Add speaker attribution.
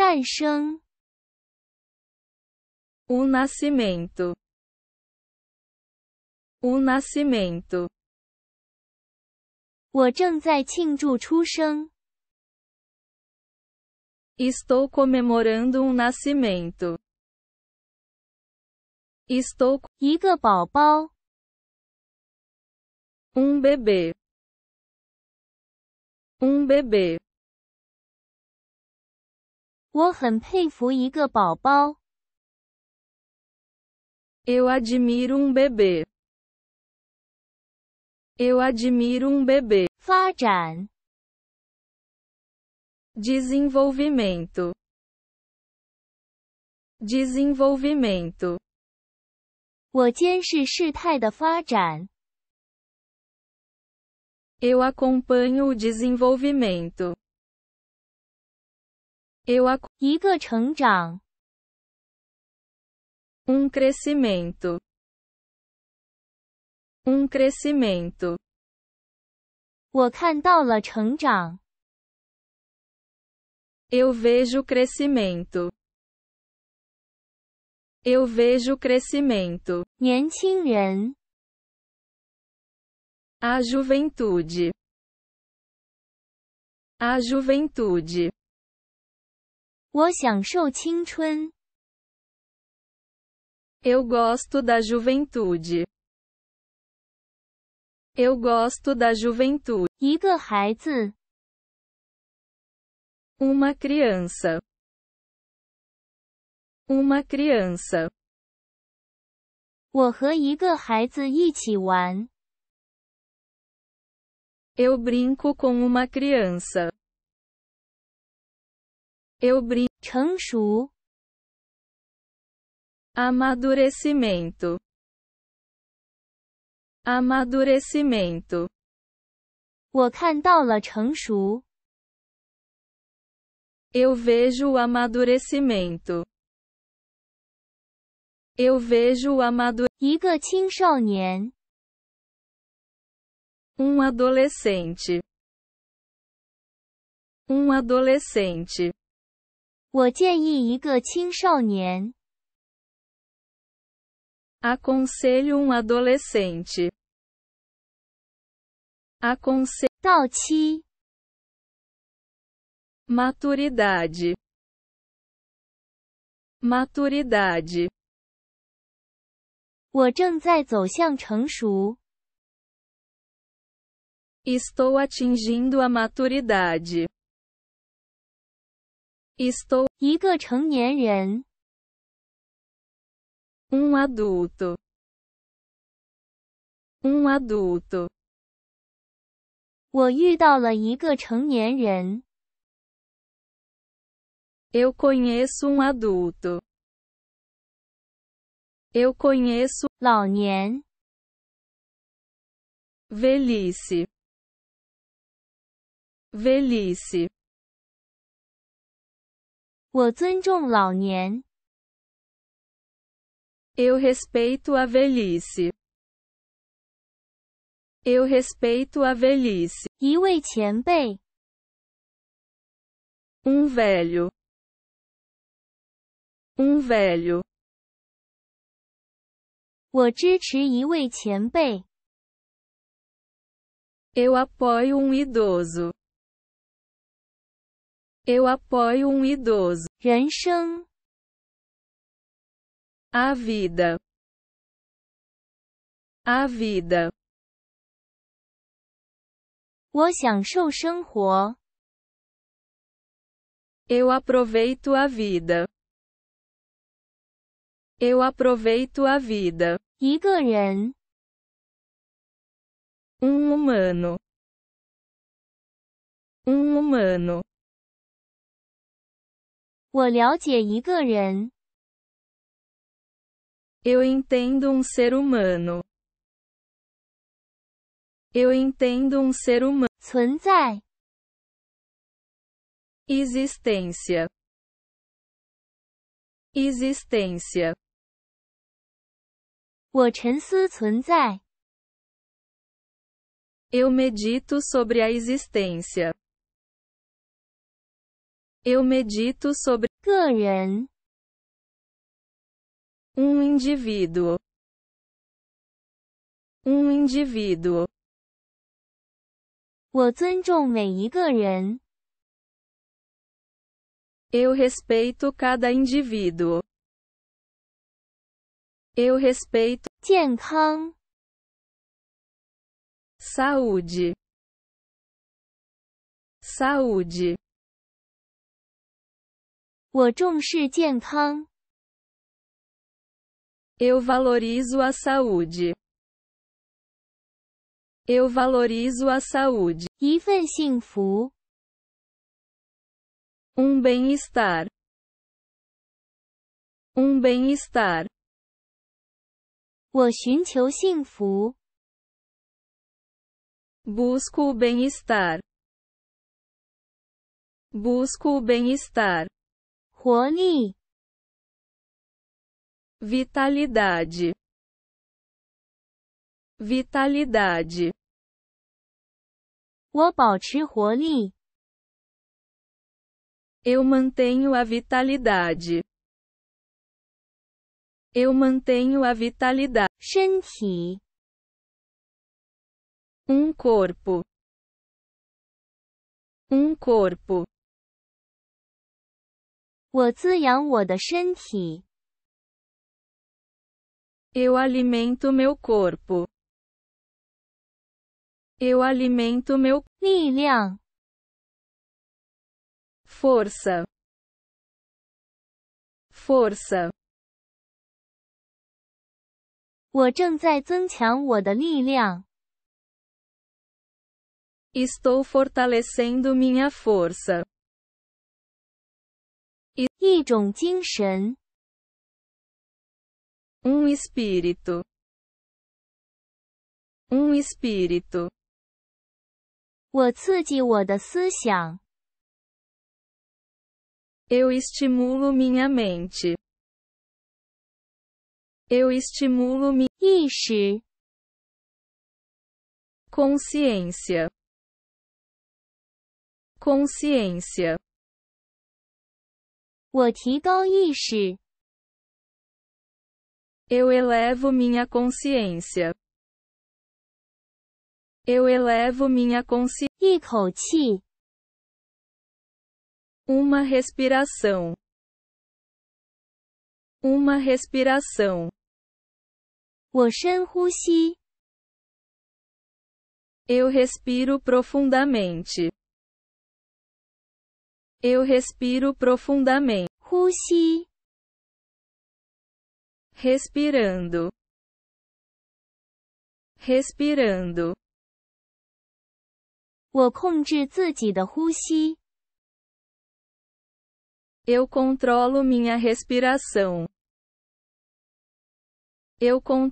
Speaker 1: 诞生 o nascimento o nascimento 我正在庆祝出生。Estou comemorando um nascimento. Estou 一个宝宝 um bebê um bebê 我很佩服一个宝宝。Eu admiro um bebê. Eu admiro um bebê. 发展 desenvolvimento desenvolvimento 我监视事态的发展 Eu acompanho o desenvolvimento eu ac... um crescimento um crescimento eu vejo crescimento eu vejo crescimento 年轻人 a juventude a juventude 我享受青春. Eu gosto da juventude. Eu gosto da juventude. 一个孩子. Uma criança. Uma criança. 我和一个孩子一起玩. Eu brinco com uma criança. Eu brinco. Amadurecimento. Amadurecimento. Amadurecimento. Eu vejo o amadurecimento. Eu vejo o amadurecimento. Um adolescente. Um adolescente. 我建议一个青少年。Aconselho um adolescente. Aconselho. 到期。Maturidade. Maturidade. 我正在走向成熟。Estou atingindo a maturidade. Estou um adulto um adulto eu conheço um adulto. Eu conheço 老年 velhice velhice 我尊重老年。Eu respeito a velhice. Eu respeito a velhice. 一位前辈。Um velho. Um velho. 我支持一位前辈。Eu apoio um idoso. Eu apoio um idoso. 人生 A vida. A vida. Eu aproveito a vida. Eu aproveito a vida. 一个人 Um humano. Um humano. 我了解一个人。Eu entendo um ser humano. Eu entendo um ser humano. 存在 existência existência eu medito sobre a existência eu medito sobre um indivíduo um indivíduo 我尊重每一个人 eu respeito cada indivíduo eu respeito 健康 saúde saúde 我重视健康。Eu valorizo a saúde. Eu valorizo a saúde. Um bem bem-estar. Um bem-estar. Busco o bem-estar. Busco o bem-estar. 活力 vitalidade vitalidade 我保持活力 eu mantenho a vitalidade eu mantenho a vitalidade 身体 um corpo um corpo 我滋养我的身体。Eu alimento meu corpo. Eu alimento meu 力量 força força 我正在增强我的力量。Estou fortalecendo minha força um espírito, um espírito. eu estimulo minha mente. Eu estimulo minha 意识 consciência. Consciência. 我提高意识. Eu elevo minha consciência. Eu elevo minha consciência. 一口气. Uma respiração. Uma respiração. 我深呼吸. Eu respiro profundamente. Eu respiro profundamente. 呼吸 respirando, respirando. Eu controlo minha respiração. Eu controlo